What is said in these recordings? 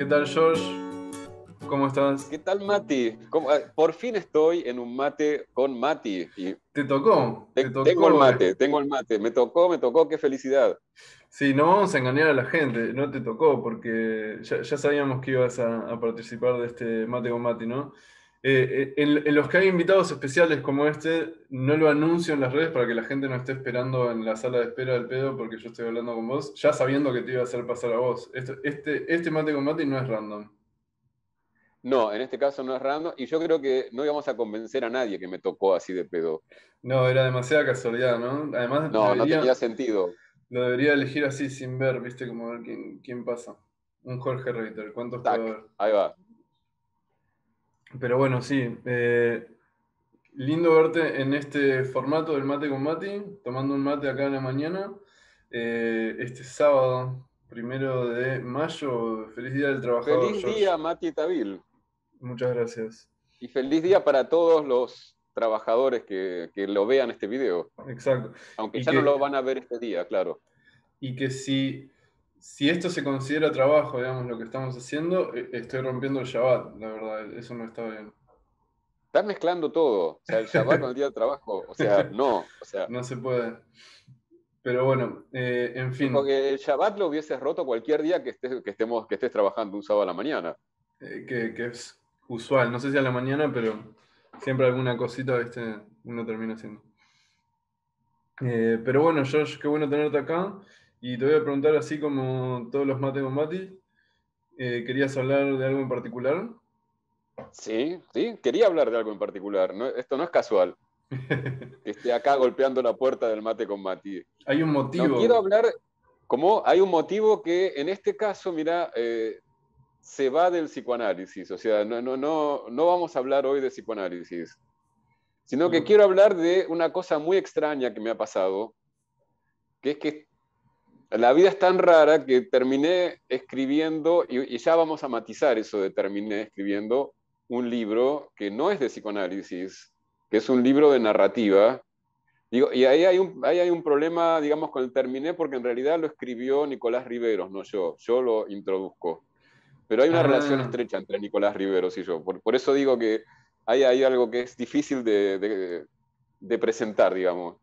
¿Qué tal, George? ¿Cómo estás? ¿Qué tal, Mati? Ah, por fin estoy en un mate con Mati. Y ¿Te, tocó? Tengo el mate, tengo el mate. Me tocó, me tocó, qué felicidad. Sí, no vamos a engañar a la gente, no te tocó, porque ya, sabíamos que ibas a, a, participar de este mate con Mati, ¿no? Eh, eh, en, los que hay invitados especiales como este, no lo anuncio en las redes para que la gente no esté esperando en la sala de espera del pedo porque yo estoy hablando con vos, ya sabiendo que te iba a hacer pasar a vos. Este, este, mate con mate no es random. No, en este caso no es random y yo creo que no íbamos a convencer a nadie que me tocó así de pedo. No, era demasiada casualidad, ¿no? Además, no, tenía sentido. Lo debería elegir así sin ver, ¿viste? Como ver quién, pasa. Un Jorge Reiter, ¿cuántos Tac, Ahí va. Pero bueno, sí. Eh, lindo verte en este formato del mate con Mati, tomando un mate acá en la mañana. Eh, este sábado, primero de mayo. Feliz día del trabajador. Feliz día, Mati Tabil. Muchas gracias. Y feliz día para todos los trabajadores que, lo vean este video. Exacto. Aunque ya no lo van a ver este día, claro. Y que si si esto se considera trabajo, digamos, lo que estamos haciendo, eh, estoy rompiendo el Shabbat, la verdad, eso no está bien. Estás mezclando todo, o sea, el Shabbat con el día de trabajo, o sea, no, o sea. No se puede. Pero bueno, eh, en fin. Porque el Shabbat lo hubieses roto cualquier día que estés, estemos, que estés trabajando un sábado a la mañana. Eh, que, es usual, no sé si a la mañana, pero siempre alguna cosita este, uno termina haciendo. pero bueno, Josh, qué bueno tenerte acá. Y te voy a preguntar, así como todos los mates con Mati, eh, ¿querías hablar de algo en particular? Sí, sí, quería hablar de algo en particular. No, esto no es casual. que esté acá golpeando la puerta del mate con Mati. Hay un motivo. quiero hablar, como hay un motivo que en este caso, mira, eh, se va del psicoanálisis. O sea, no, no, no, no vamos a hablar hoy de psicoanálisis. Sino que mm. quiero hablar de una cosa muy extraña que me ha pasado, que es que la vida es tan rara que terminé escribiendo, y, ya vamos a matizar eso de terminé escribiendo, un libro que no es de psicoanálisis, que es un libro de narrativa. Digo, y ahí hay, un, hay un problema, digamos, con el terminé, porque en realidad lo escribió Nicolás Riveros, no yo. Yo lo introduzco. Pero hay una ah. relación estrecha entre Nicolás Riveros y yo. Por, eso digo que hay, hay algo que es difícil de presentar, digamos.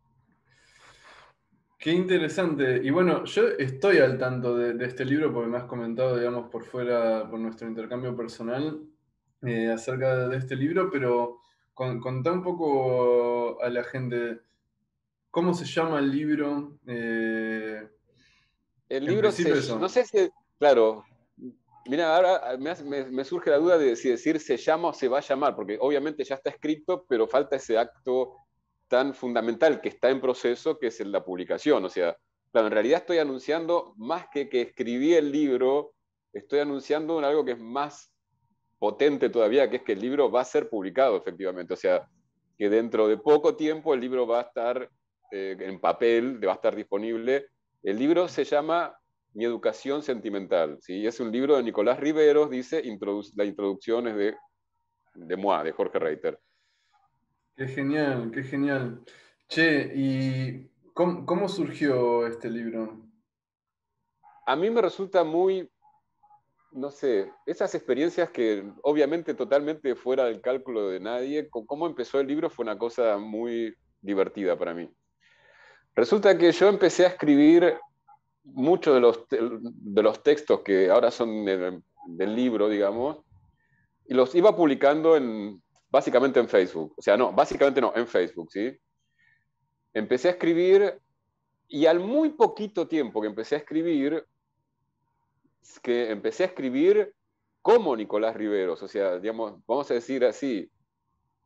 Qué interesante. Y bueno, yo estoy al tanto de, este libro porque me has comentado, digamos, por fuera, por nuestro intercambio personal eh, acerca de este libro, pero contá un poco a la gente cómo se llama el libro. Eh, el libro, se, no sé si, claro, mira, ahora me surge la duda de si decir se llama o se va a llamar, porque obviamente ya está escrito, pero falta ese acto tan fundamental que está en proceso, que es la publicación. O sea, en realidad estoy anunciando más que que escribí el libro, estoy anunciando algo que es más potente todavía, que es que el libro va a ser publicado efectivamente. O sea, que dentro de poco tiempo el libro va a estar eh, en papel, va a estar disponible. El libro se llama Mi educación sentimental. ¿sí? Es un libro de Nicolás Riveros, dice, la introducción es de, de de Jorge Reiter. Qué genial, qué genial. Che, ¿y cómo, surgió este libro? A mí me resulta muy, no sé, esas experiencias que obviamente totalmente fuera del cálculo de nadie, cómo empezó el libro fue una cosa muy divertida para mí. Resulta que yo empecé a escribir muchos de los, de los textos que ahora son del libro, digamos, y los iba publicando en, básicamente en Facebook, o sea, no, básicamente no, en Facebook, ¿sí? Empecé a escribir y al muy poquito tiempo que empecé a escribir, que empecé a escribir como Nicolás Riveros, o sea, digamos, vamos a decir así,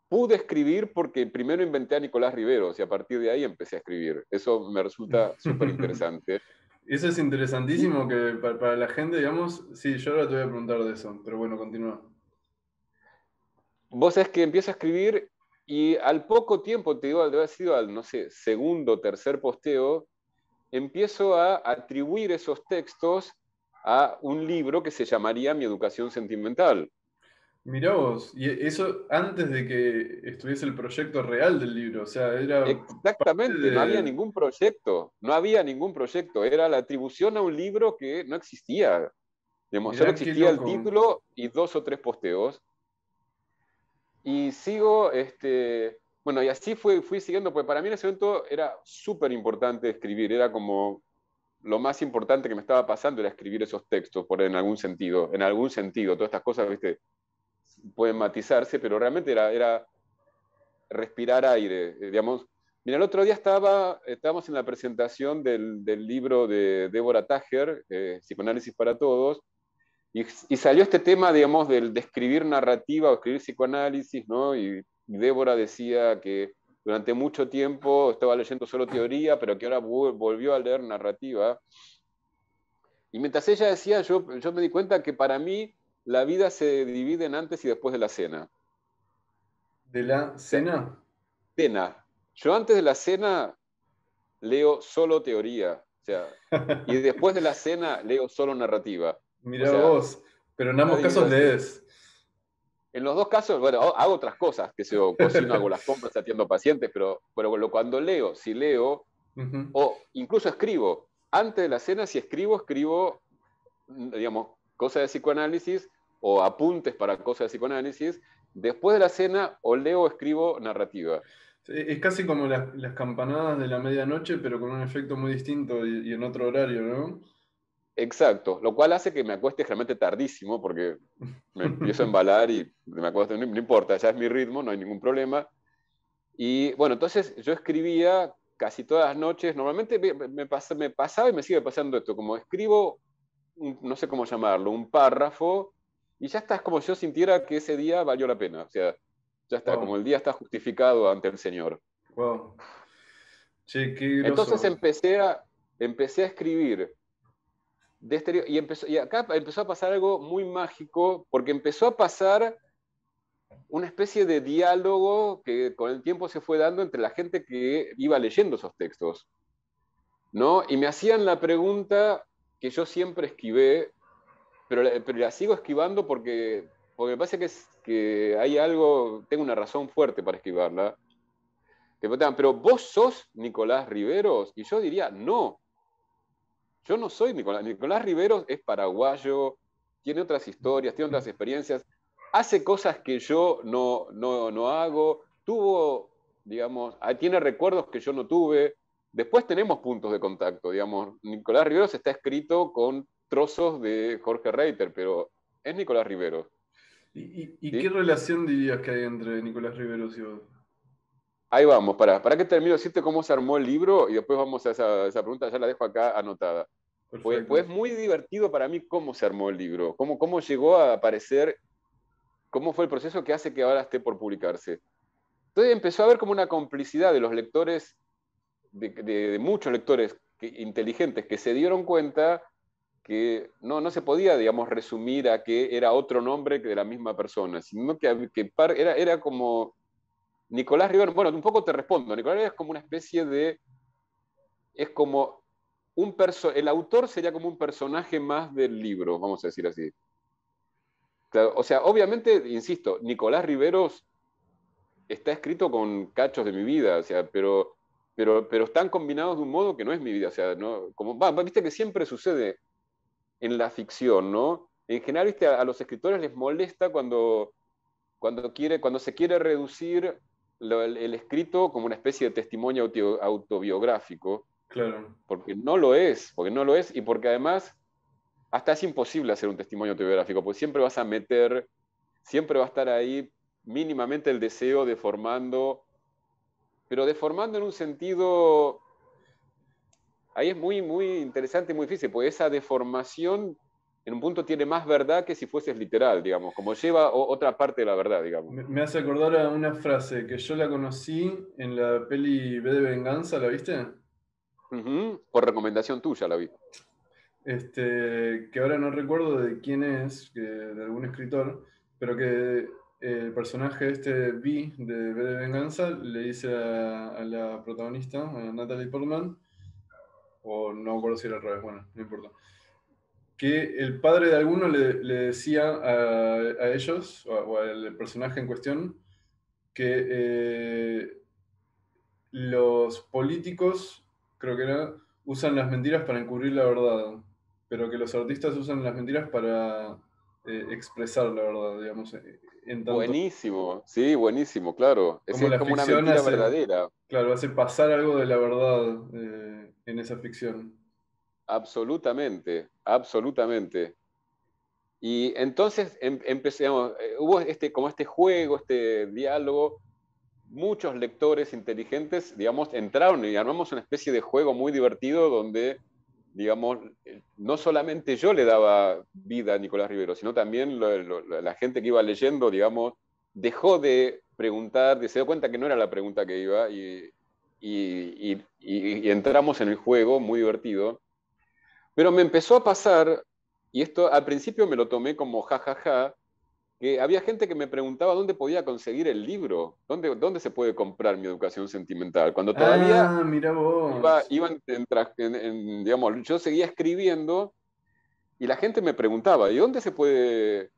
pude escribir porque primero inventé a Nicolás Riveros y a partir de ahí empecé a escribir. Eso me resulta súper interesante. Eso es interesantísimo que para, la gente, digamos, sí, yo ahora te voy a preguntar de eso, pero bueno, continúa vos sabés que empiezo a escribir y al poco tiempo, te digo, debe haber sido al, no sé, segundo, tercer posteo, empiezo a atribuir esos textos a un libro que se llamaría Mi educación sentimental. Mirá vos, y eso antes de que estuviese el proyecto real del libro, o sea, era... Exactamente, no había ningún proyecto, no había ningún proyecto, era la atribución a un libro que no existía. demostró existía el título y dos o tres posteos. Y sigo, este, bueno, y así fui, fui siguiendo, pues para mí en ese momento era súper importante escribir, era como lo más importante que me estaba pasando era escribir esos textos, por en algún sentido, en algún sentido, todas estas cosas, viste, pueden matizarse, pero realmente era, era respirar aire, eh, digamos. Mira, el otro día estaba, estábamos en la presentación del, libro de Débora Tager, eh, Psicoanálisis para Todos, y, salió este tema, digamos, del describir narrativa o escribir psicoanálisis, ¿no? Y, Débora decía que durante mucho tiempo estaba leyendo solo teoría, pero que ahora volvió a leer narrativa. Y mientras ella decía, yo, yo me di cuenta que para mí la vida se divide en antes y después de la cena. ¿De la cena? Cena. Yo antes de la cena leo solo teoría. O sea, y después de la cena leo solo narrativa. Mira vos, pero en ambos casos lees. En los dos casos, bueno, hago otras cosas, que se cocino, hago las compras, atiendo pacientes, pero, cuando leo, si leo, o incluso escribo, antes de la cena, si escribo, escribo, mm, digamos, cosas de psicoanálisis o apuntes para cosas de psicoanálisis, después de la cena, o leo o escribo narrativa. Es casi como las, campanadas de la medianoche, pero con un efecto muy distinto y en otro horario, ¿no? Exacto, lo cual hace que me acueste realmente tardísimo porque me empiezo a embalar y me acuesto, no, importa, ya es mi ritmo, no hay ningún problema. Y bueno, entonces yo escribía casi todas las noches, normalmente me, me pasaba y me sigue pasando esto, como escribo, no sé cómo llamarlo, un párrafo y ya estás como si yo sintiera que ese día valió la pena, o sea, ya está, como el día está justificado ante el Señor. Wow. Entonces empecé a, empecé a escribir este y, empezó, acá empezó a pasar algo muy mágico, porque empezó a pasar una especie de diálogo que con el tiempo se fue dando entre la gente que iba leyendo esos textos. ¿no? Y me hacían la pregunta que yo siempre esquivé, pero, pero la sigo esquivando porque, porque me parece que, es, que hay algo, tengo una razón fuerte para esquivarla. Te preguntaban, pero vos sos Nicolás Riveros? Y yo diría, no, yo no soy Nicolás. Nicolás Riveros es paraguayo, tiene otras historias, tiene otras experiencias, hace cosas que yo no, no, hago, tuvo, digamos, ah, tiene recuerdos que yo no tuve. Después tenemos puntos de contacto, digamos. Nicolás Riveros está escrito con trozos de Jorge Reiter, pero es Nicolás Riveros. ¿Y, y, ¿y qué relación dirías que hay entre Nicolás Riveros y vos? Ahí vamos, para, para que termino decirte cómo se armó el libro y después vamos a esa, esa pregunta, ya la dejo acá anotada. Pues muy divertido para mí cómo se armó el libro, cómo, cómo llegó a aparecer, cómo fue el proceso que hace que ahora esté por publicarse. Entonces empezó a haber como una complicidad de los lectores, de, muchos lectores inteligentes que se dieron cuenta que no, no se podía, digamos, resumir a que era otro nombre que de la misma persona, sino que, que era, era como Nicolás Rivero, bueno, un poco te respondo. Nicolás Rivero es como una especie de. Es como un perso el autor sería como un personaje más del libro, vamos a decir así. o sea, obviamente, insisto, Nicolás Riveros está escrito con cachos de mi vida, o sea, pero, pero, pero están combinados de un modo que no es mi vida, o sea, como, viste que siempre sucede en la ficción, ¿no? En general, viste, a, los escritores les molesta cuando, cuando, quiere, cuando se quiere reducir el, escrito como una especie de testimonio autobiográfico. Claro. Porque no lo es, porque no lo es y porque además hasta es imposible hacer un testimonio autobiográfico, porque siempre vas a meter, siempre va a estar ahí mínimamente el deseo deformando, pero deformando en un sentido, ahí es muy, muy interesante y muy difícil, porque esa deformación en un punto tiene más verdad que si fueses literal, digamos, como lleva otra parte de la verdad, digamos. Me hace acordar a una frase que yo la conocí en la peli B de Venganza, ¿la viste? Por recomendación tuya la vi. Este, que ahora no recuerdo de quién es, de algún escritor, pero que eh, el personaje este B de B de Venganza le dice a, la protagonista, a Natalie Portman, o no recuerdo si era al revés, bueno, no importa que el padre de alguno le, decía a, ellos, o, al personaje en cuestión, que eh, los políticos, creo que era, usan las mentiras para encubrir la verdad, pero que los artistas usan las mentiras para eh, expresar la verdad, digamos. buenísimo, sí, buenísimo, claro. Es, como, la una mentira verdadera. Claro, hace pasar algo de la verdad eh, en esa ficción. Absolutamente, absolutamente. Y entonces em, empezamos, eh, hubo este, como este juego, este diálogo, muchos lectores inteligentes, digamos, entraron y armamos una especie de juego muy divertido donde, digamos, eh, no solamente yo le daba vida a Nicolás Rivero, sino también la gente que iba leyendo, digamos, dejó de preguntar, se dio cuenta que no era la pregunta que iba y entramos en el juego muy divertido pero me empezó a pasar, y esto al principio me lo tomé como jajaja, ja, ja, que había gente que me preguntaba dónde podía conseguir el libro, dónde, dónde se puede comprar mi educación sentimental. Cuando todavía ah, mira vos. en, digamos, yo seguía escribiendo y la gente me preguntaba, ¿y dónde se puede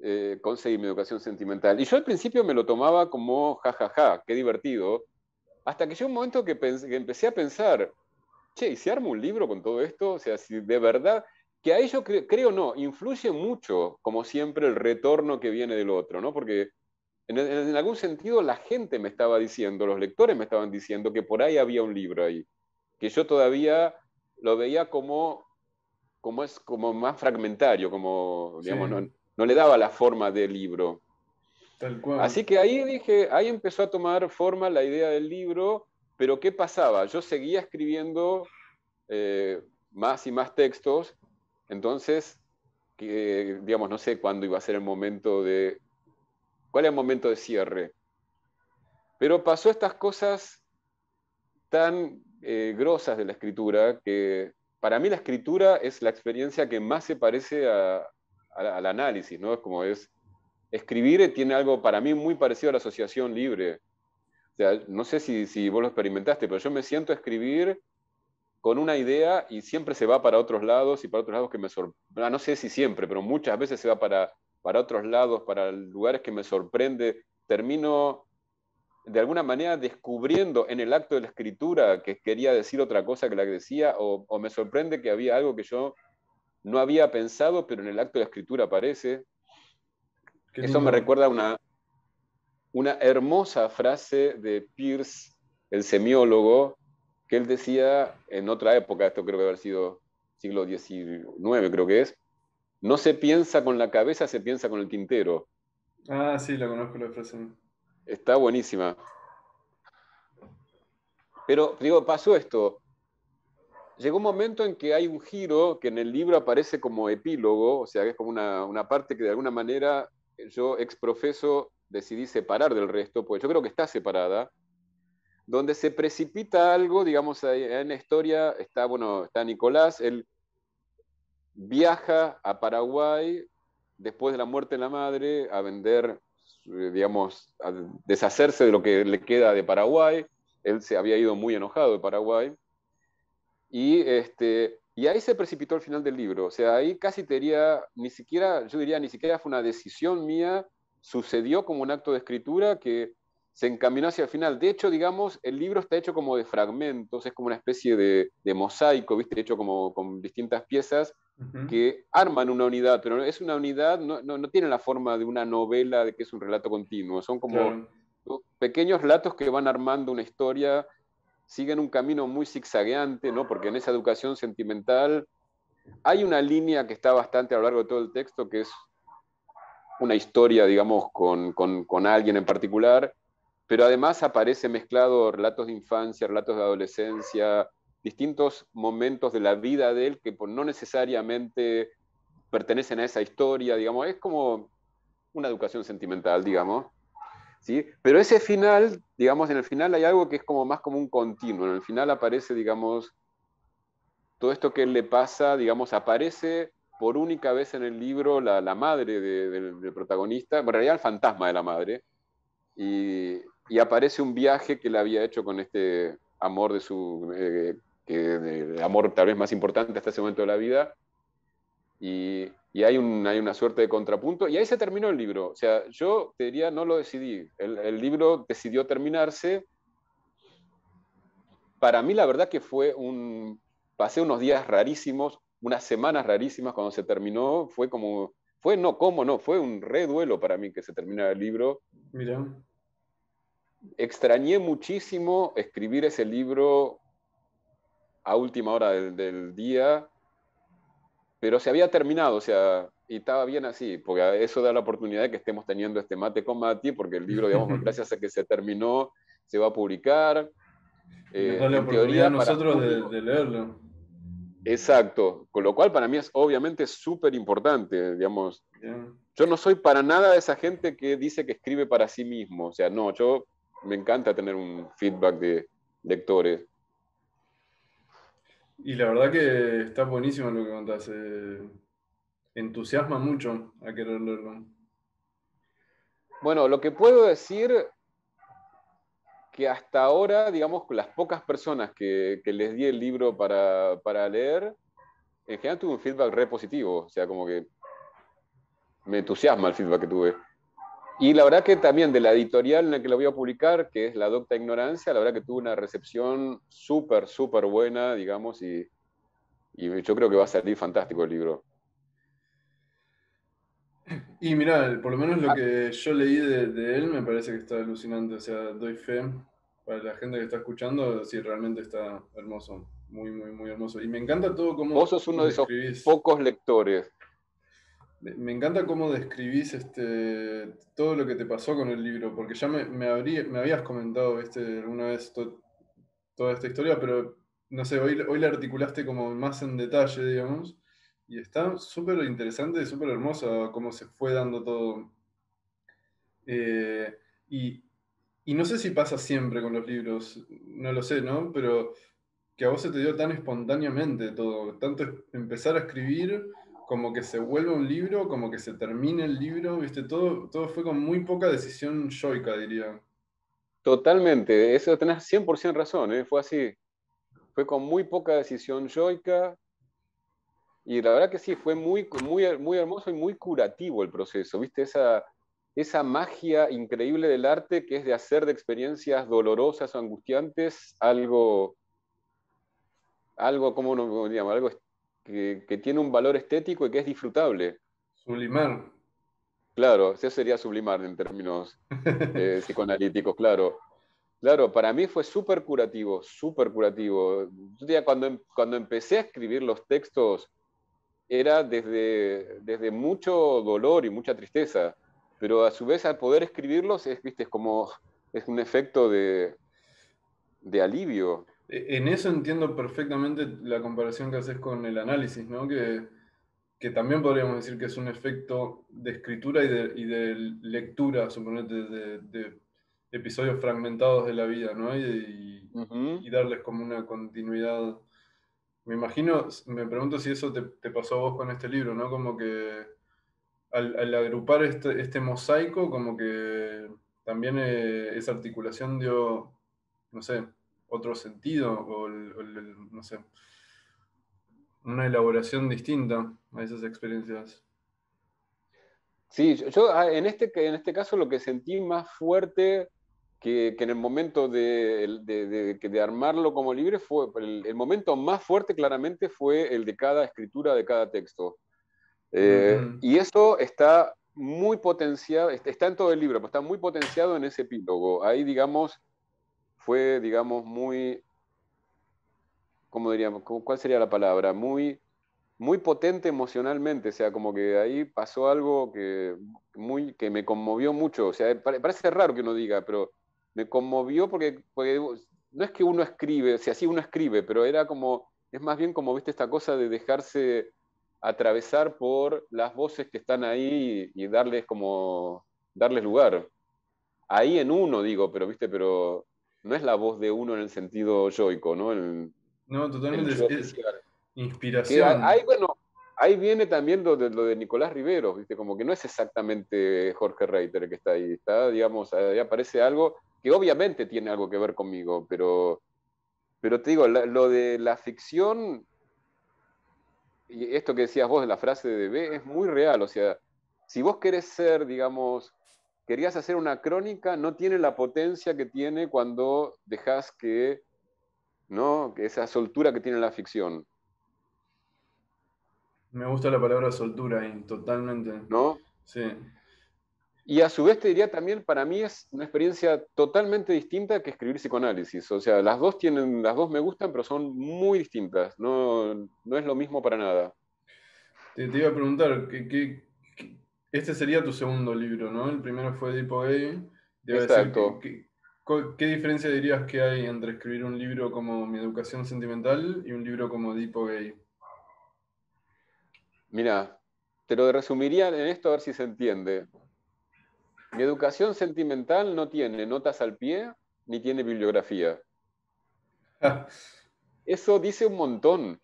eh, conseguir mi educación sentimental? Y yo al principio me lo tomaba como jajaja, ja, ja, qué divertido, hasta que llegó un momento que empecé a pensar, che, ¿y se arma un libro con todo esto? O sea, si de verdad, que a ello creo no, influye mucho, como siempre, el retorno que viene del otro, ¿no? Porque en, algún sentido la gente me estaba diciendo, los lectores me estaban diciendo que por ahí había un libro ahí, que yo todavía lo veía como, como, es, como más fragmentario, como, digamos, no, no le daba la forma de libro. Tal cual. Así que ahí dije, ahí empezó a tomar forma la idea del libro pero ¿qué pasaba? Yo seguía escribiendo eh, más y más textos, entonces, digamos, no sé cuándo iba a ser el momento de... ¿Cuál era el momento de cierre? Pero pasó estas cosas tan eh, grosas de la escritura que para mí la escritura es la experiencia que más se parece al análisis, ¿no? Es como es, escribir tiene algo para mí muy parecido a la asociación libre no sé si, si vos lo experimentaste, pero yo me siento escribir con una idea y siempre se va para otros lados y para otros lados que me sorprende ah, No sé si siempre, pero muchas veces se va para, para otros lados, para lugares que me sorprende. Termino de alguna manera descubriendo en el acto de la escritura que quería decir otra cosa que la que decía, o, o me sorprende que había algo que yo no había pensado, pero en el acto de la escritura aparece. Eso me recuerda a una, una hermosa frase de Pierce, el semiólogo, que él decía en otra época, esto creo que haber sido siglo XIX, creo que es, no se piensa con la cabeza, se piensa con el tintero. Ah, sí, la conozco la frase. Está buenísima. Pero, digo, pasó esto. Llegó un momento en que hay un giro que en el libro aparece como epílogo, o sea, que es como una, una parte que de alguna manera yo exprofeso decidí separar del resto, pues yo creo que está separada, donde se precipita algo, digamos, en la historia está, bueno, está Nicolás, él viaja a Paraguay después de la muerte de la madre a vender, eh, digamos, a deshacerse de lo que le queda de Paraguay, él se había ido muy enojado de Paraguay, y este, y ahí se precipitó el final del libro. O sea, ahí casi te ni siquiera, yo diría, ni siquiera fue una decisión mía, sucedió como un acto de escritura que se encaminó hacia el final. De hecho, digamos, el libro está hecho como de fragmentos, es como una especie de, mosaico, ¿viste? Hecho como con distintas piezas que arman una unidad, pero es una unidad, no, tiene la forma de una novela, de que es un relato continuo, son como pequeños relatos que van armando una historia, siguen un camino muy zigzagueante, ¿no? Porque en esa educación sentimental hay una línea que está bastante a lo largo de todo el texto, que es una historia, digamos, con, alguien en particular, pero además aparece mezclado relatos de infancia, relatos de adolescencia, distintos momentos de la vida de él que pues, no necesariamente pertenecen a esa historia, digamos, es como una educación sentimental, digamos. ¿sí? Pero ese final, digamos, en el final hay algo que es como más como un continuo, en el final aparece, digamos, todo esto que le pasa, digamos, aparece por única vez en el libro la, la madre del, protagonista, en realidad el fantasma de la madre, y, y, aparece un viaje que le había hecho con este amor de su, eh, que, el amor tal vez más importante hasta ese momento de la vida, y, y hay, un, hay, una suerte de contrapunto, y ahí se terminó el libro, o sea, yo te diría, no lo decidí, el, el libro decidió terminarse, para mí la verdad que fue un, pasé unos días rarísimos, unas semanas rarísimas cuando se terminó, fue como, fue no, cómo no, fue un re duelo para mí que se terminara el libro. Mira. Extrañé muchísimo escribir ese libro a última hora del, día, pero se había terminado, o sea, y estaba bien así, porque eso da la oportunidad de que estemos teniendo este mate con Mati, porque el libro, digamos, gracias a que se terminó, se va a publicar. Eh, la en teoría, nosotros de, leerlo. Exacto, con lo cual para mí es obviamente súper importante, digamos. Yo no soy para nada de esa gente que dice que escribe para sí mismo, o sea, no, yo me encanta tener un feedback de lectores. Y la verdad que está buenísimo lo que contás, eh, entusiasma mucho a querer leerlo. Bueno, lo que puedo decir que hasta ahora, digamos, las pocas personas que, les di el libro para, leer, en general tuve un feedback re positivo, o sea, como que me entusiasma el feedback que tuve. Y la verdad que también de la editorial en la que lo voy a publicar, que es La Docta Ignorancia, la verdad que tuve una recepción súper, súper buena, digamos, y, yo creo que va a salir fantástico el libro. Y mirá, por lo menos lo ah. que yo leí de, de, él me parece que está alucinante, o sea, doy fe para la gente que está escuchando, sí, realmente está hermoso, muy, muy, muy hermoso. Y me encanta todo cómo... Vos sos uno de esos pocos lectores. Me encanta cómo describís este, todo lo que te pasó con el libro, porque ya me, me, habías comentado este, alguna vez toda esta historia, pero no sé, hoy, hoy la articulaste como más en detalle, digamos, y está súper interesante y súper hermosa cómo se fue dando todo. Eh, y y no sé si pasa siempre con los libros, no lo sé, ¿no? Pero que a vos se te dio tan espontáneamente todo, tanto empezar a escribir como que se vuelva un libro, como que se termine el libro, ¿viste? Todo, todo fue con muy poca decisión yoica, diría. Totalmente, eso tenés 100% razón, ¿eh? fue así. Fue con muy poca decisión yoica, y la verdad que sí, fue muy, muy, muy hermoso y muy curativo el proceso, ¿viste? Esa, esa magia increíble del arte que es de hacer de experiencias dolorosas o angustiantes algo, algo, como no, algo que, tiene un valor estético y que es disfrutable. Sublimar. Claro, eso sería sublimar en términos eh, psicoanalíticos, claro. Claro, para mí fue súper curativo, súper curativo. Yo cuando, em, cuando empecé a escribir los textos, era desde, desde mucho dolor y mucha tristeza pero a su vez al poder escribirlos es, ¿viste? como es un efecto de, alivio. E, en eso entiendo perfectamente la comparación que haces con el análisis, ¿no? Que, también podríamos decir que es un efecto de escritura y de, lectura, suponete, de, episodios fragmentados de la vida, ¿no? Y, darles como una continuidad. Me imagino, me pregunto si eso te, te pasó a vos con este libro, ¿no? Como que al, agrupar este, este, mosaico, como que también eh, esa articulación dio, no sé, otro sentido, o, no sé, una elaboración distinta a esas experiencias. Sí, yo ah, en este, en este caso lo que sentí más fuerte que, en el momento de, armarlo como libre fue, el momento más fuerte claramente fue el de cada escritura, de cada texto. Eh, y eso está muy potenciado, está en todo el libro, pero está muy potenciado en ese epílogo. Ahí, digamos, fue, digamos, muy, ¿cómo diríamos? ¿Cuál sería la palabra? Muy, muy potente emocionalmente, o sea, como que ahí pasó algo que, muy, que me conmovió mucho. O sea, parece raro que uno diga, pero me conmovió porque, no es que uno escribe, o así uno escribe, pero era como, es más bien como, viste, esta cosa de dejarse atravesar por las voces que están ahí y, darles como darles lugar. Ahí en uno digo, pero viste, pero no es la voz de uno en el sentido yoico, ¿no? no, totalmente es, inspiración. Ahí, bueno, ahí viene también lo de, Nicolás Rivero, ¿viste? como que no es exactamente Jorge Reiter el que está ahí, está, digamos, ahí aparece algo que obviamente tiene algo que ver conmigo, pero, pero te digo, lo de la ficción y esto que decías vos de la frase de B es muy real, o sea, si vos querés ser, digamos, querías hacer una crónica, no tiene la potencia que tiene cuando dejas que, ¿no? Que esa soltura que tiene la ficción. Me gusta la palabra soltura, ahí, totalmente. ¿No? Sí. Y a su vez te diría también, para mí es una experiencia totalmente distinta que escribir psicoanálisis. O sea, las dos tienen, las dos me gustan, pero son muy distintas. No, es lo mismo para nada. Te, iba a preguntar, ¿qué, este sería tu segundo libro, ¿no? El primero fue e. Deep Gay. Exacto. ¿qué, diferencia dirías que hay entre escribir un libro como Mi Educación Sentimental y un libro como Deep Gay? Mira, te lo resumiría en esto a ver si se entiende. Mi educación sentimental no tiene notas al pie ni tiene bibliografía. Eso dice un montón.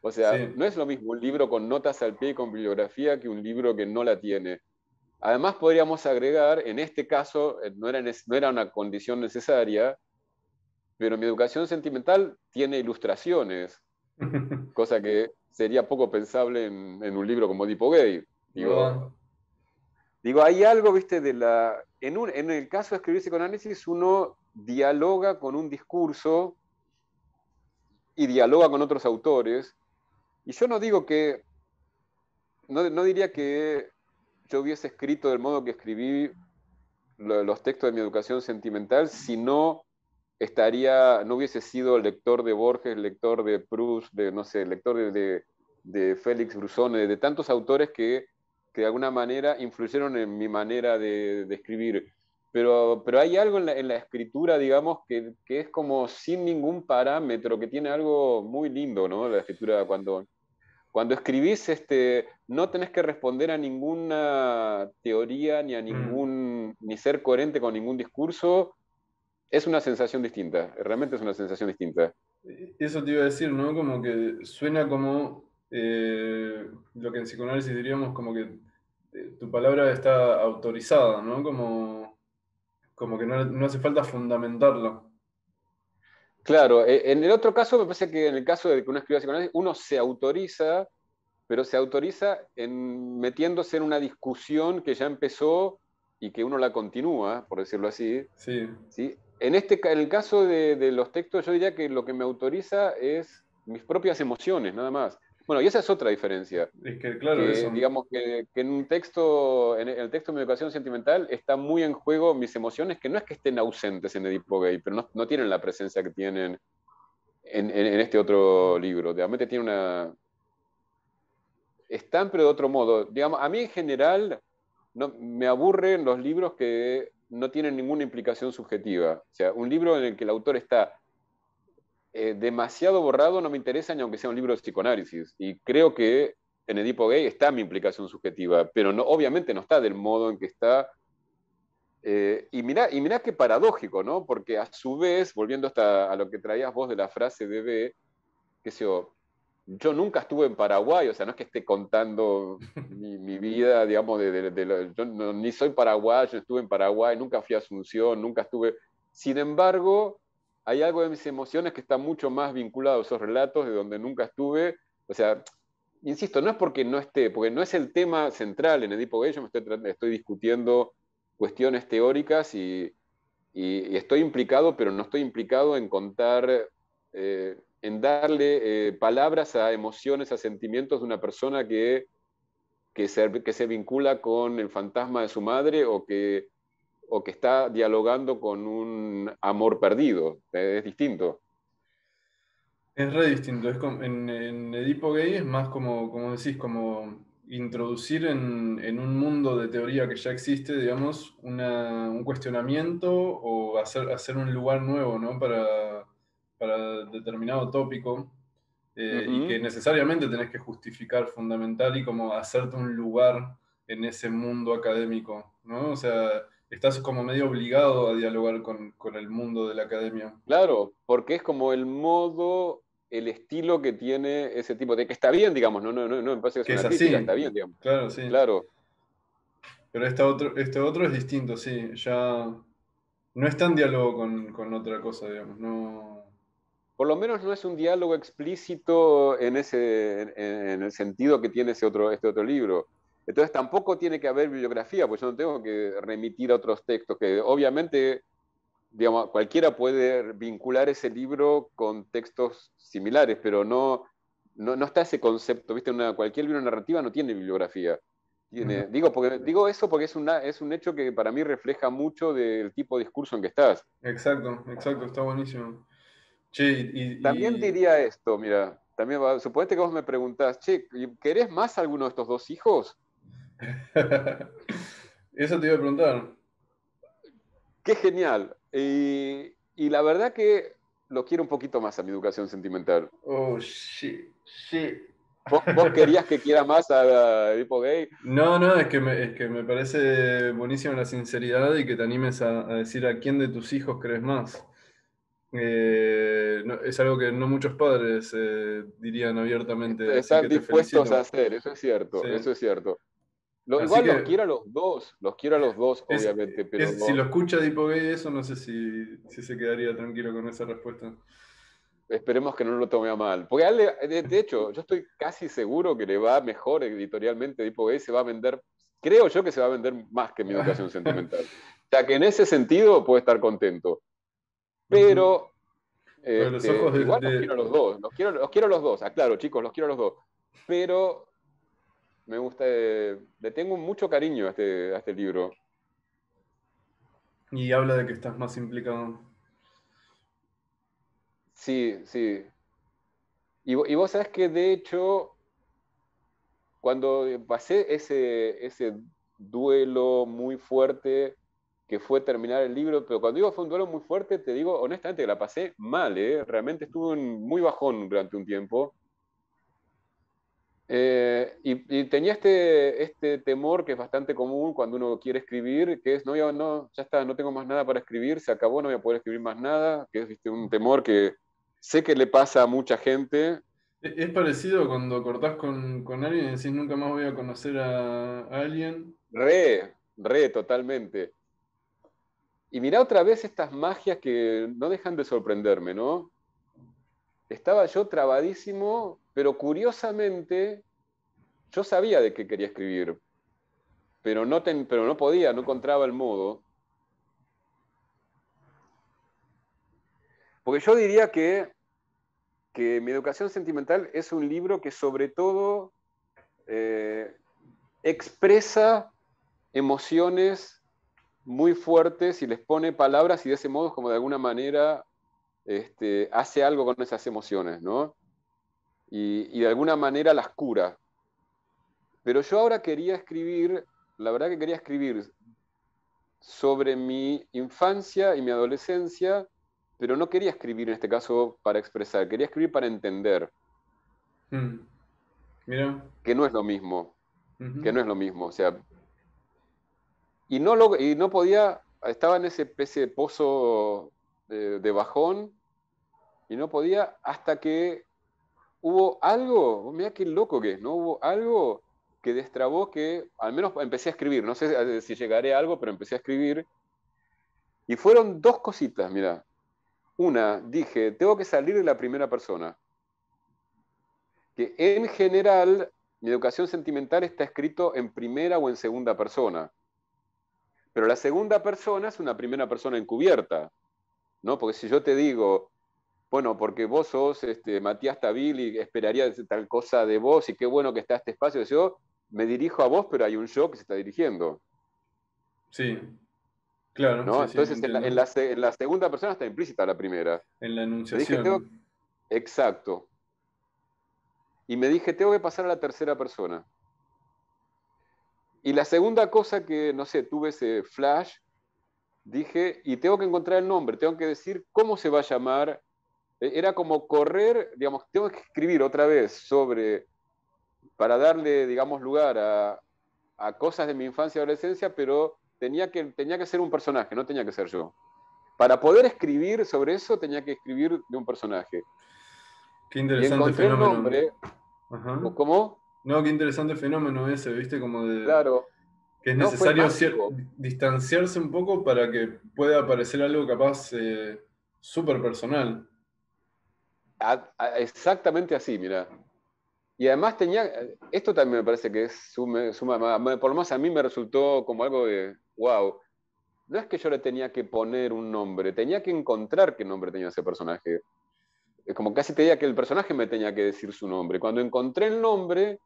O sea, no es lo mismo un libro con notas al pie y con bibliografía que un libro que no la tiene. Además, podríamos agregar, en este caso, eh, no era, era una condición necesaria, pero mi educación sentimental tiene ilustraciones, cosa que sería poco pensable en, un libro como Deep Gay. Digo, hay algo, viste, de la... En, un, en el caso de Escribirse con Análisis, uno dialoga con un discurso y dialoga con otros autores. Y yo no digo que... No, diría que yo hubiese escrito del modo que escribí los textos de mi educación sentimental, sino estaría, no hubiese sido lector de Borges, lector de Proust, de, no sé, lector de, de, Félix Brusone, de tantos autores que de alguna manera influyeron en mi manera de, escribir. Pero, pero hay algo en la, escritura, digamos, que, que, es como sin ningún parámetro, que tiene algo muy lindo, ¿no? La escritura, cuando, cuando escribís, este, no tenés que responder a ninguna teoría, ni a mm. ningún, ni ser coherente con ningún discurso. Es una sensación distinta, realmente es una sensación distinta. E-, eso te iba a decir, ¿no? Como que suena como eh, lo que en psicoanálisis diríamos como que tu palabra está autorizada, ¿no? Como, como que no, hace falta fundamentarlo. Claro, e, en el otro caso me parece que en el caso de que uno escriba psicoanálisis, uno se autoriza, pero se autoriza en metiéndose en una discusión que ya empezó y que uno la continúa, por decirlo así. Sí. ¿sí? En, este, el caso de, de los textos, yo diría que lo que me autoriza es mis propias emociones, nada más. Bueno, y esa es otra diferencia. Es que, claro, Digamos que, en un texto, en el texto de mi educación sentimental, está muy en juego mis emociones, que no es que estén ausentes en Edipo Gay, pero no, tienen la presencia que tienen en, este otro libro. Realmente tiene una. Están, pero de otro modo. Digamos, a mí en general no, me aburren los libros que no tienen ninguna implicación subjetiva. O sea, un libro en el que el autor está eh, demasiado borrado no me interesa ni aunque sea un libro de psicoanálisis. Y creo que en Edipo Gay está mi implicación subjetiva, pero no, obviamente no está del modo en que está. Eh, y, mirá, y mira qué paradójico, ¿no? Porque a su vez, volviendo hasta a lo que traías vos de la frase de B, que sé yo, yo nunca estuve en Paraguay, o sea, no es que esté contando mi, vida, digamos, de, de, de yo ni soy paraguayo, estuve en Paraguay, nunca fui a Asunción, nunca estuve... Sin embargo, hay algo de mis emociones que está mucho más vinculado a esos relatos de donde nunca estuve. O sea, insisto, no es porque no esté, porque no es el tema central en Edipo Gay, yo estoy, discutiendo cuestiones teóricas y, estoy implicado, pero no estoy implicado en contar, eh, en darle eh, palabras a emociones, a sentimientos de una persona que, que se vincula con el fantasma de su madre o que o que está dialogando con un amor perdido. Es distinto. Es re distinto. Es en, Edipo Gay es más como, como decís, como introducir en, un mundo de teoría que ya existe, digamos, un cuestionamiento o hacer, hacer un lugar nuevo ¿no? para, para determinado tópico. Eh, y que necesariamente tenés que justificar fundamental y como hacerte un lugar en ese mundo académico, ¿no? O sea, estás como medio obligado a dialogar con, con, el mundo de la academia. Claro, porque es como el modo, el estilo que tiene ese tipo de que está bien, digamos, no, no, no, me parece que, es, una así. está bien, digamos. Claro, sí. Claro. Pero este otro, este otro es distinto, sí, ya no está en diálogo con, con otra cosa, digamos, no... Por lo menos no es un diálogo explícito en, ese, en el sentido que tiene ese otro, este otro libro. Entonces tampoco tiene que haber bibliografía, pues yo no tengo que remitir a otros textos, que obviamente digamos, cualquiera puede vincular ese libro con textos similares, pero no, no, está ese concepto, ¿viste? Una, cualquier libro narrativa no tiene bibliografía. Tiene, digo, digo eso porque es, es un hecho que para mí refleja mucho del tipo de discurso en que estás. Exacto, exacto, está buenísimo. y, también diría esto, mira, también que vos me preguntás, che, ¿querés más alguno de estos dos hijos? Eso te iba a preguntar. Qué genial. Y, la verdad que lo quiero un poquito más a mi educación sentimental. Oh, sí, sí. ¿Vos, querías que quiera más a Edipo gay? No, no, es que, me, es que me parece buenísima la sinceridad y que te animes a, decir a quién de tus hijos crees más. Eh, es algo que no muchos padres eh, dirían abiertamente. Están dispuestos a hacer, eso es cierto, eso es cierto igual los quiero a los dos, los quiero a los dos, obviamente. Pero Si lo escucha Tipo Gay, eso no sé si, se quedaría tranquilo con esa respuesta. Esperemos que no lo tome a mal. Porque de, hecho, yo estoy casi seguro que le va mejor editorialmente. Tipo Gay se va a vender, creo yo que se va a vender más que mi educación sentimental. O sea que en ese sentido puede estar contento. Pero. Este, los igual los quiero a los dos, los los quiero a los dos, aclaro chicos, los quiero a los dos. Pero me gusta, eh, le tengo mucho cariño a este, a este libro. Y habla de que estás más implicado. Sí, sí. Y, vos sabes que de hecho, cuando pasé ese, ese duelo muy fuerte que fue terminar el libro, pero cuando digo fue un duelo muy fuerte, te digo honestamente que la pasé mal, ¿eh? realmente estuve en muy bajón durante un tiempo, eh, y, tenía este, este temor que es bastante común cuando uno quiere escribir, que es, no, no, ya está, no tengo más nada para escribir, se acabó, no voy a poder escribir más nada, que es un temor que sé que le pasa a mucha gente. Es parecido cuando cortás con, alguien y decís, nunca más voy a conocer a, alguien. Re, re, totalmente. Y mirá otra vez estas magias que no dejan de sorprenderme, ¿no? Estaba yo trabadísimo pero curiosamente, yo sabía de qué quería escribir, pero no, pero no podía, no encontraba el modo. Porque yo diría que, que Mi educación sentimental es un libro que sobre todo eh, expresa emociones muy fuertes y les pone palabras y de ese modo como de alguna manera este, hace algo con esas emociones, ¿no? y, de alguna manera las cura. Pero yo ahora quería escribir, la verdad que quería escribir sobre mi infancia y mi adolescencia, pero no quería escribir en este caso para expresar, quería escribir para entender. Mm. Mira. Que no es lo mismo, que no es lo mismo, o sea, y no, lo, no podía, estaba en ese pozo eh, de, bajón y no podía hasta que hubo algo, mira qué loco que es, ¿no? Hubo algo que destrabó que, al menos empecé a escribir, no sé si llegaré a algo, pero empecé a escribir. Y fueron dos cositas, mira. Una, dije, tengo que salir de la primera persona. Que en general, mi educación sentimental está escrito en primera o en segunda persona. Pero la segunda persona es una primera persona encubierta, ¿no? Porque si yo te digo, bueno, porque vos sos este, Matías Tabil y esperaría tal cosa de vos y qué bueno que está este espacio. Yo me dirijo a vos, pero hay un yo que se está dirigiendo. Sí, claro. ¿no? Entonces, en, la, segunda persona está implícita la primera. En la enunciación. Exacto. Y me dije, tengo que pasar a la tercera persona. Y la segunda cosa que, no sé, tuve ese flash, dije, y tengo que encontrar el nombre, tengo que decir cómo se va a llamar eh, era como correr, digamos, tengo que escribir otra vez sobre, para darle, digamos, lugar a, cosas de mi infancia y adolescencia, pero tenía que, tenía que ser un personaje, no tenía que ser yo. Para poder escribir sobre eso tenía que escribir de un personaje. Qué interesante fenómeno. ¿Cómo? No, qué interesante fenómeno ese, ¿viste? Como de... Claro. Que es necesario distanciarse un poco para que pueda aparecer algo capaz eh, súper personal exactamente así, mira. Y además tenía, esto también me parece que es suma, por lo más a mí me resultó como algo de, wow, no es que yo le tenía que poner un nombre, tenía que encontrar qué nombre tenía ese personaje. Es como casi tenía que el personaje me tenía que decir su nombre. Cuando encontré el nombre,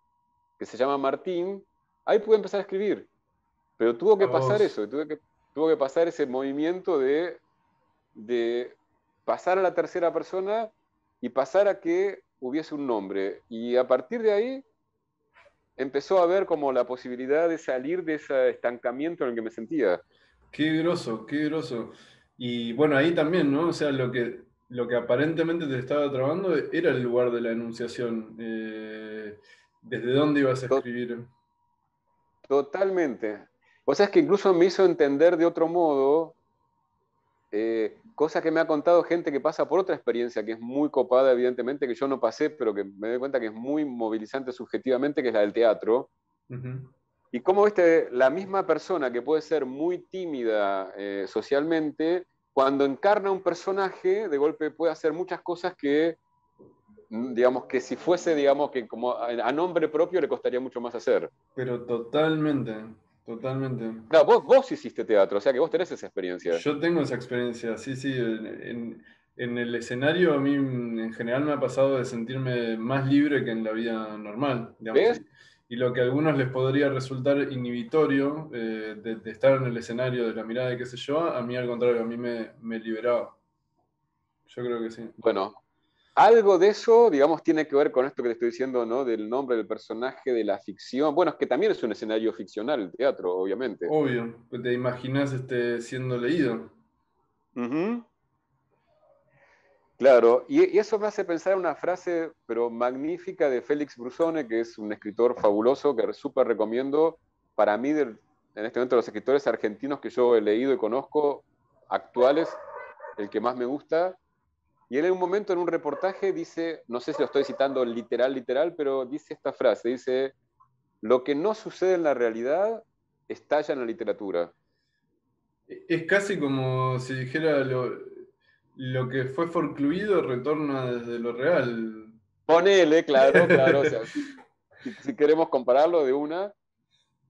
que se llama Martín, ahí pude empezar a escribir. Pero tuvo que pasar eso, tuvo que, tuvo que pasar ese movimiento de, de pasar a la tercera persona y pasar a que hubiese un nombre. Y a partir de ahí empezó a ver como la posibilidad de salir de ese estancamiento en el que me sentía. Qué groso, qué groso. Y bueno, ahí también, ¿no? O sea, lo que, lo que aparentemente te estaba trabando era el lugar de la enunciación. Eh, ¿Desde dónde ibas a escribir? Totalmente. O sea, es que incluso me hizo entender de otro modo eh, Cosas que me ha contado gente que pasa por otra experiencia que es muy copada, evidentemente, que yo no pasé, pero que me doy cuenta que es muy movilizante subjetivamente, que es la del teatro. Y cómo viste, la misma persona que puede ser muy tímida eh, socialmente, cuando encarna un personaje, de golpe puede hacer muchas cosas que, mm, digamos, que si fuese, digamos, que como a nombre propio le costaría mucho más hacer. Pero totalmente. Totalmente. no vos, vos hiciste teatro, o sea que vos tenés esa experiencia. Yo tengo esa experiencia, sí, sí. En, el escenario a mí mm, en general me ha pasado de sentirme más libre que en la vida normal. ¿Ves? Y lo que a algunos les podría resultar inhibitorio eh, de, estar en el escenario, de la mirada de qué sé yo, a mí al contrario, a mí me, me liberaba. Yo creo que sí. Bueno, algo de eso, digamos, tiene que ver con esto que le estoy diciendo, ¿no? Del nombre del personaje, de la ficción. Bueno, es que también es un escenario ficcional el teatro, obviamente. Obvio, pues te imaginas este, siendo leído. Claro, y, eso me hace pensar en una frase, pero magnífica, de Félix Brusone, que es un escritor fabuloso que súper recomiendo. Para mí, en este momento, los escritores argentinos que yo he leído y conozco, actuales, el que más me gusta y en un momento, en un reportaje, dice, no sé si lo estoy citando literal, literal, pero dice esta frase, dice, lo que no sucede en la realidad estalla en la literatura. Es casi como si dijera lo, que fue forcluido retorna desde lo real. Ponele, claro, claro. si, queremos compararlo de una,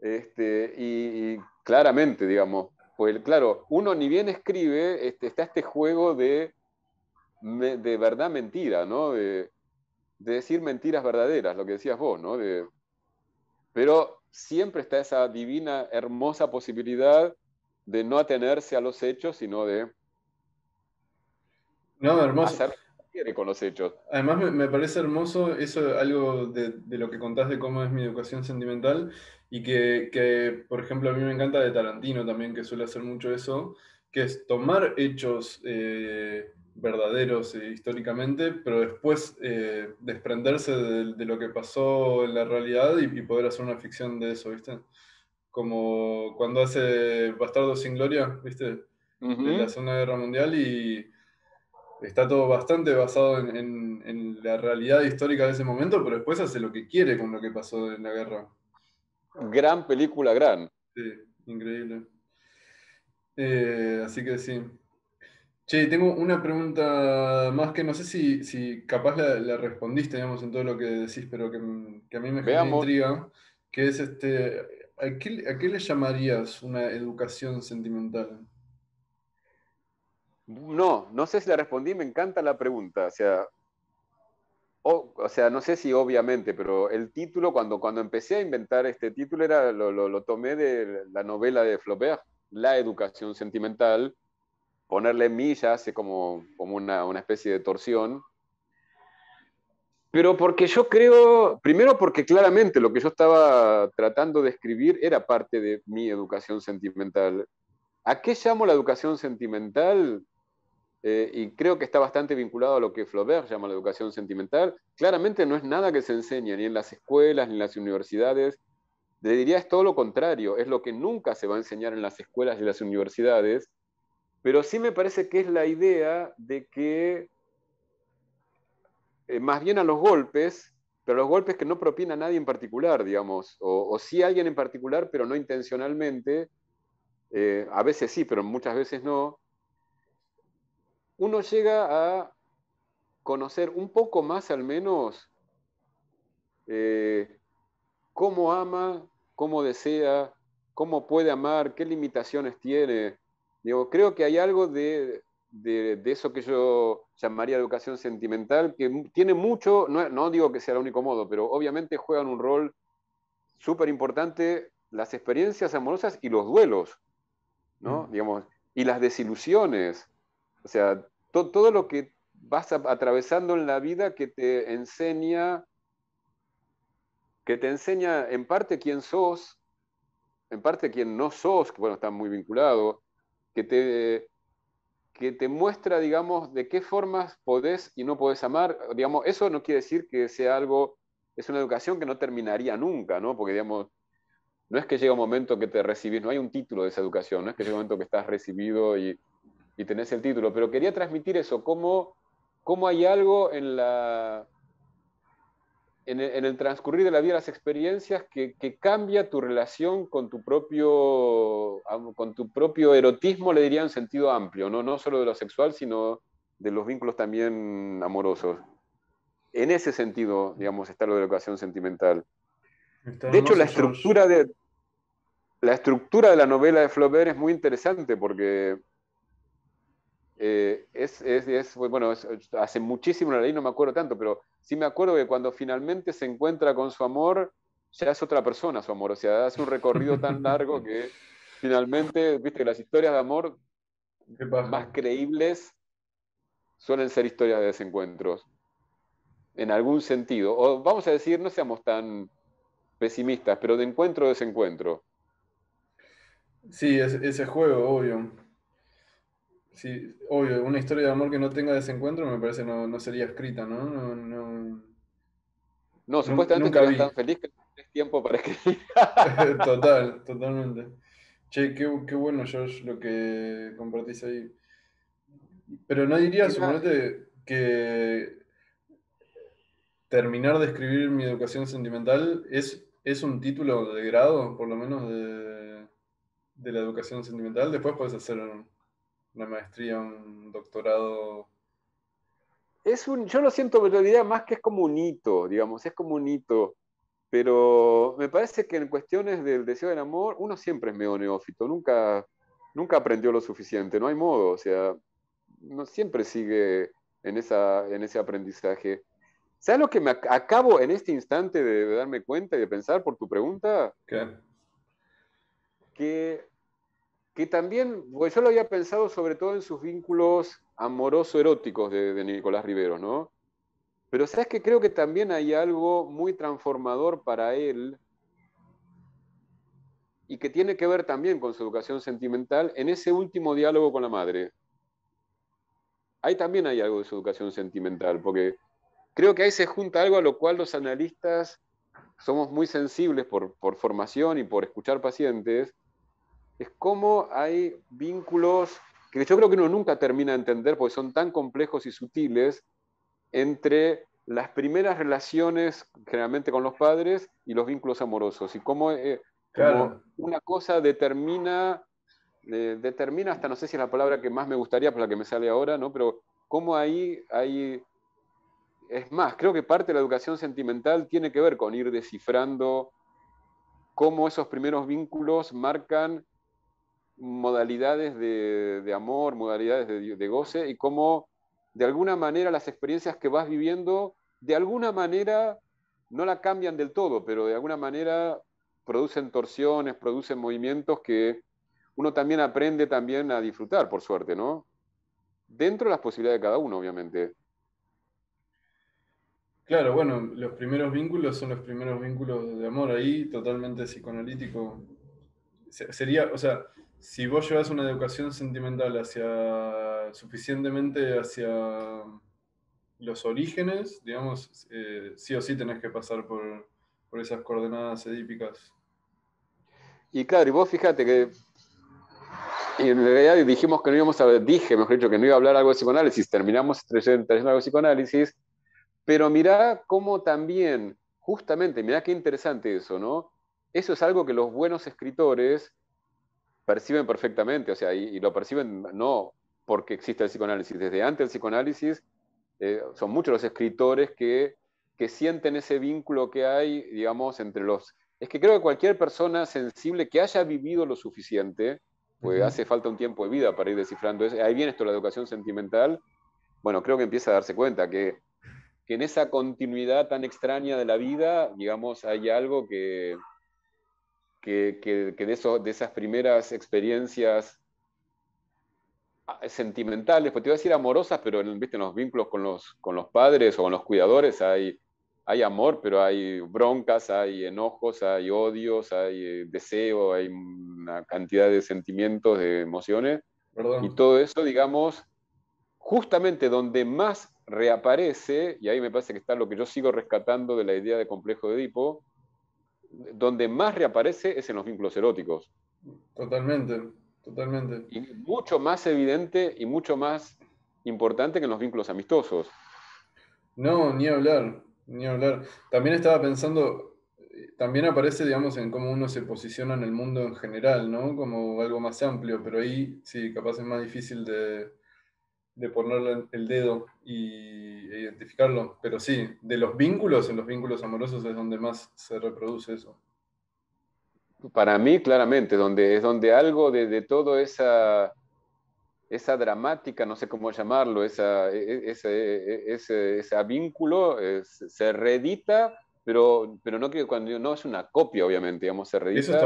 este, y, claramente, digamos, pues claro, uno ni bien escribe, este, está este juego de de verdad mentira, ¿no? De, decir mentiras verdaderas, lo que decías vos, ¿no? De, pero siempre está esa divina, hermosa posibilidad de no atenerse a los hechos, sino de... No, hermoso. Hacer quiere con los hechos. Además, me, me parece hermoso eso, algo de, lo que contás de cómo es mi educación sentimental y que, que, por ejemplo, a mí me encanta de Tarantino también, que suele hacer mucho eso, que es tomar hechos eh, verdaderos eh, históricamente, pero después eh, desprenderse de, lo que pasó en la realidad y, poder hacer una ficción de eso, ¿viste? Como cuando hace Bastardo sin Gloria, ¿viste? De la Segunda Guerra Mundial y está todo bastante basado en, en, la realidad histórica de ese momento, pero después hace lo que quiere con lo que pasó en la guerra. Gran película, gran. Sí, increíble. Eh, así que sí. Che, tengo una pregunta más que no sé si, si capaz la, respondiste, digamos, en todo lo que decís, pero que, a mí me genera intriga, que es este, ¿a qué, le llamarías una educación sentimental? No, no sé si la respondí, me encanta la pregunta, o sea, o, sea, no sé si obviamente, pero el título, cuando, cuando empecé a inventar este título, era, lo, tomé de la novela de Flaubert la educación sentimental, ponerle ya hace como, como una, especie de torsión, pero porque yo creo, primero porque claramente lo que yo estaba tratando de escribir era parte de mi educación sentimental. ¿A qué llamo la educación sentimental? Eh, y creo que está bastante vinculado a lo que Flaubert llama la educación sentimental. Claramente no es nada que se enseña ni en las escuelas, ni en las universidades, le diría es todo lo contrario, es lo que nunca se va a enseñar en las escuelas y las universidades, pero sí me parece que es la idea de que eh, más bien a los golpes, pero los golpes que no propina a nadie en particular, digamos, o, sí a alguien en particular, pero no intencionalmente, eh, a veces sí, pero muchas veces no, uno llega a conocer un poco más al menos eh, cómo ama cómo desea, cómo puede amar, qué limitaciones tiene. creo que hay algo de, eso que yo llamaría educación sentimental, que tiene mucho, no, digo que sea el único modo, pero obviamente juegan un rol súper importante las experiencias amorosas y los duelos, ¿no? Mm. y las desilusiones. O sea, todo lo que vas atravesando en la vida que te enseña que te enseña en parte quién sos, en parte quién no sos, que bueno, está muy vinculado, que te, que te muestra, digamos, de qué formas podés y no podés amar. Digamos, eso no quiere decir que sea algo, es una educación que no terminaría nunca, ¿no? Porque, digamos, no es que llegue un momento que te recibís, no hay un título de esa educación, no es que llegue un momento que estás recibido y, y tenés el título, pero quería transmitir eso, cómo, cómo hay algo en la en el, transcurrir de la vida las experiencias que, cambia tu relación con tu propio, con tu propio erotismo, le diría en sentido amplio, ¿no? no solo de lo sexual, sino de los vínculos también amorosos. En ese sentido, digamos, está lo de la educación sentimental. de hecho, la estructura de, la estructura de la novela de Flaubert es muy interesante porque eh, es, bueno, hace muchísimo la ley, no me acuerdo tanto, pero sí me acuerdo que cuando finalmente se encuentra con su amor, ya es otra persona su amor, o sea, hace un recorrido tan largo que finalmente, viste, que las historias de amor más creíbles suelen ser historias de desencuentros, en algún sentido. O vamos a decir, no seamos tan pesimistas, pero de encuentro-desencuentro. Sí, ese juego, obvio. Sí, obvio, una historia de amor que no tenga desencuentro me parece no, no sería escrita, ¿no? No, no, supuestamente vi tan feliz que no tenés tiempo para escribir. Total, totalmente. Che, qué, bueno, George, lo que compartís ahí. Pero no diría, suponete, que terminar de escribir mi educación sentimental es, es un título de grado, por lo menos, de, la educación sentimental. Después puedes hacer un una maestría, un doctorado. Es un, yo lo siento pero diría más que es como un hito, digamos, es como un hito. Pero me parece que en cuestiones del deseo del amor, uno siempre es medio neófito, nunca, nunca aprendió lo suficiente, no hay modo, o sea, siempre sigue en, esa, en ese aprendizaje. ¿Sabes lo que me acabo en este instante de darme cuenta y de pensar por tu pregunta? ¿Qué? Que que también, pues yo lo había pensado sobre todo en sus vínculos amoroso-eróticos de, Nicolás Rivero, ¿no? Pero sabes que creo que también hay algo muy transformador para él y que tiene que ver también con su educación sentimental en ese último diálogo con la madre. Ahí también hay algo de su educación sentimental, porque creo que ahí se junta algo a lo cual los analistas somos muy sensibles por, por formación y por escuchar pacientes, es cómo hay vínculos que yo creo que uno nunca termina de entender porque son tan complejos y sutiles entre las primeras relaciones generalmente con los padres y los vínculos amorosos y cómo, eh, una cosa determina eh, determina hasta no sé si es la palabra que más me gustaría por la que me sale ahora no pero cómo ahí hay es más creo que parte de la educación sentimental tiene que ver con ir descifrando cómo esos primeros vínculos marcan modalidades de, amor, modalidades de, de, goce y cómo de alguna manera las experiencias que vas viviendo, de alguna manera no la cambian del todo, pero de alguna manera producen torsiones, producen movimientos que uno también aprende también a disfrutar, por suerte, ¿no? Dentro de las posibilidades de cada uno, obviamente. Claro, bueno, los primeros vínculos son los primeros vínculos de amor ahí, totalmente psicoanalítico. Sería, o sea, si vos llevas una educación sentimental hacia suficientemente hacia los orígenes, digamos, eh, sí o sí tenés que pasar por, esas coordenadas edípicas. Y claro, y vos fíjate que en realidad dijimos que no íbamos a dije, mejor dicho, que no iba a hablar algo de psicoanálisis, terminamos trayendo, algo de psicoanálisis, pero mirá cómo también, justamente, mirá qué interesante eso, ¿no? Eso es algo que los buenos escritores perciben perfectamente, o sea, y, lo perciben no porque existe el psicoanálisis, desde antes del psicoanálisis eh, son muchos los escritores que, que sienten ese vínculo que hay, digamos, entre los... Es que creo que cualquier persona sensible que haya vivido lo suficiente, pues hace falta un tiempo de vida para ir descifrando eso, ahí viene esto, la educación sentimental, bueno, creo que empieza a darse cuenta que, que en esa continuidad tan extraña de la vida, digamos, hay algo que, que, de, de esas primeras experiencias ah, sentimentales, pues te iba a decir amorosas, pero en, ¿viste? los vínculos con los, con los padres o con los cuidadores hay, hay amor, pero hay broncas, hay enojos, hay odios, hay eh, deseo, hay una cantidad de sentimientos, de emociones. Y todo eso, digamos, justamente donde más reaparece, y ahí me parece que está lo que yo sigo rescatando de la idea de complejo de Edipo, donde más reaparece es en los vínculos eróticos. Totalmente, totalmente. Y mucho más evidente y mucho más importante que en los vínculos amistosos. No, ni hablar, ni hablar. También estaba pensando, eh, también aparece, digamos, en cómo uno se posiciona en el mundo en general, ¿no? Como algo más amplio, pero ahí sí, capaz es más difícil de, de ponerle el dedo y identificarlo. Pero sí, de los vínculos, en los vínculos amorosos es donde más se reproduce eso. Para mí, claramente, donde, es donde algo de, todo esa esa dramática, no sé cómo llamarlo, esa, e, e, e, ese, vínculo se reedita, pero, pero no que cuando no es una copia, obviamente, digamos, se reedita.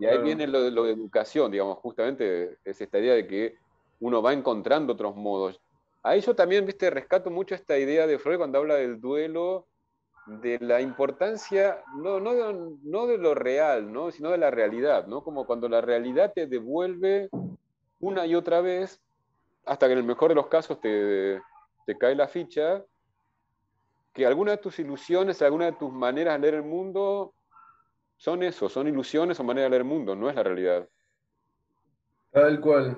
Y ahí viene lo, de educación, digamos, justamente es esta idea de que uno va encontrando otros modos. A eso también, viste, rescato mucho esta idea de Freud cuando habla del duelo, de la importancia, no, de, lo real, sino de la realidad, ¿no? como cuando la realidad te devuelve una y otra vez, hasta que en el mejor de los casos te, te cae la ficha, que alguna de tus ilusiones, alguna de tus maneras de leer el mundo son eso, son ilusiones o maneras de leer el mundo, no es la realidad. Tal cual,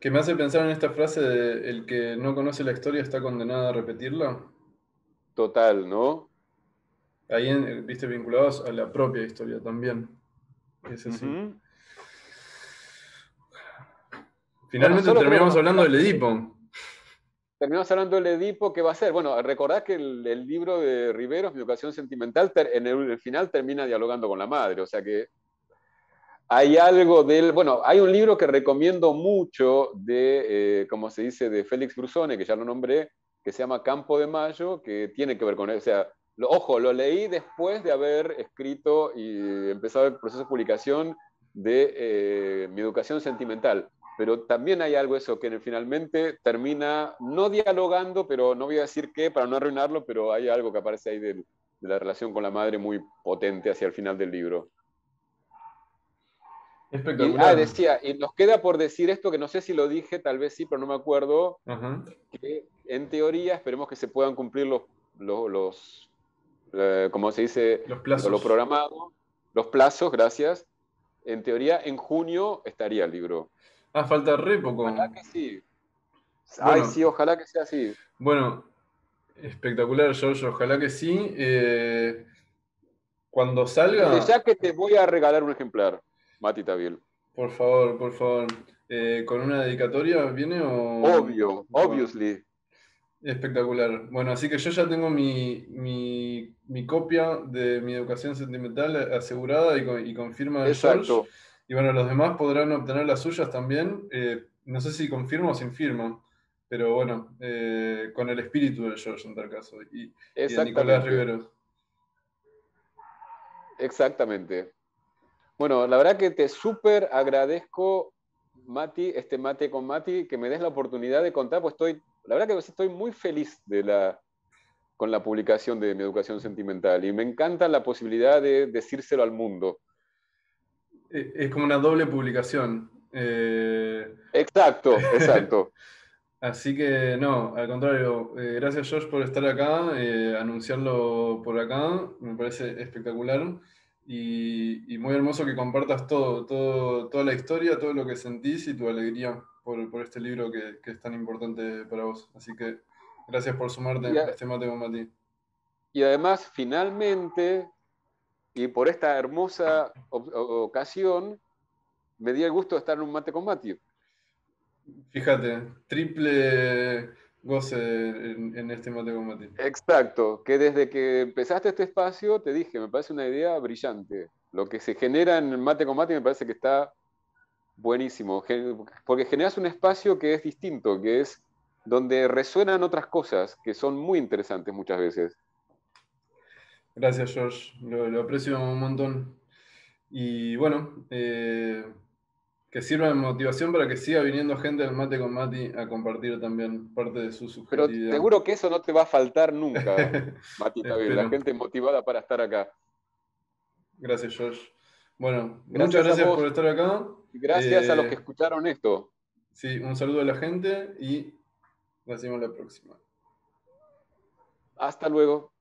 que me hace pensar en esta frase de el que no conoce la historia está condenado a repetirla. Total, ¿no? Ahí, en, eh, viste, vinculados a la propia historia también. Es así. Finalmente terminamos hablando del Edipo. Terminamos hablando del Edipo, ¿qué va a ser? Bueno, recordad que el, libro de Riveros, Mi educación sentimental, en el final termina dialogando con la madre, o sea que hay algo del, bueno, hay un libro que recomiendo mucho de, eh, como se dice, de Félix Brusone, que ya lo nombré, que se llama Campo de Mayo, que tiene que ver con, o sea, lo, ojo, lo leí después de haber escrito y empezado el proceso de publicación de eh, mi educación sentimental. Pero también hay algo eso que finalmente termina no dialogando, pero no voy a decir qué para no arruinarlo, pero hay algo que aparece ahí de la relación con la madre muy potente hacia el final del libro ah, decía, y nos queda por decir esto, que no sé si lo dije, tal vez sí, pero no me acuerdo, que en teoría esperemos que se puedan cumplir los, los, eh, como se dice, los plazos. los plazos, gracias. En teoría, en junio estaría el libro. Ah, falta re poco. Ojalá que sí. Ay, sí, ojalá que sea así. Bueno, espectacular, George, ojalá que sí. Eh, cuando salga... ya que te voy a regalar un ejemplar. Mati Tabiel. Por favor, por favor. Eh, ¿Con una dedicatoria viene o...? Obvio, obviously. Espectacular. Bueno, así que yo ya tengo mi, copia de mi educación sentimental asegurada y, con, de Exacto. Y bueno, los demás podrán obtener las suyas también. Eh, no sé si confirmo o sin firma, pero bueno, eh, con el espíritu de George en tal caso. Y, y de Nicolás Rivero. Exactamente. Bueno, la verdad que te súper agradezco, Mati, este mate con Mati, que me des la oportunidad de contar, pues estoy, la verdad que pues estoy muy feliz con la publicación de mi educación sentimental y me encanta la posibilidad de decírselo al mundo. Es como una doble publicación. Eh, exacto, exacto. Así que no, al contrario, eh, gracias Josh por estar acá, eh, anunciarlo por acá, me parece espectacular y, muy hermoso que compartas todo, toda la historia, todo lo que sentís y tu alegría por, este libro que, que, es tan importante para vos. Así que gracias por sumarte a, este mate con Mati. Y además, finalmente, y por esta hermosa ocasión, me di el gusto de estar en un mate con Mati. Fíjate, triple goce en, este mate combate. Exacto, que desde que empezaste este espacio te dije, me parece una idea brillante. Lo que se genera en el mate con me parece que está buenísimo, porque generas un espacio que es distinto, que es donde resuenan otras cosas que son muy interesantes muchas veces. Gracias, George. Lo, aprecio un montón. Y bueno, eh, que sirva de motivación para que siga viniendo gente del Mate con Mati a compartir también parte de su subjetividad. Pero seguro que eso no te va a faltar nunca, Mati la gente motivada para estar acá. Gracias, Josh. Bueno, muchas gracias por estar acá. Gracias a los eh, que escucharon esto. Sí, un saludo a la gente y nos vemos la próxima. Hasta luego.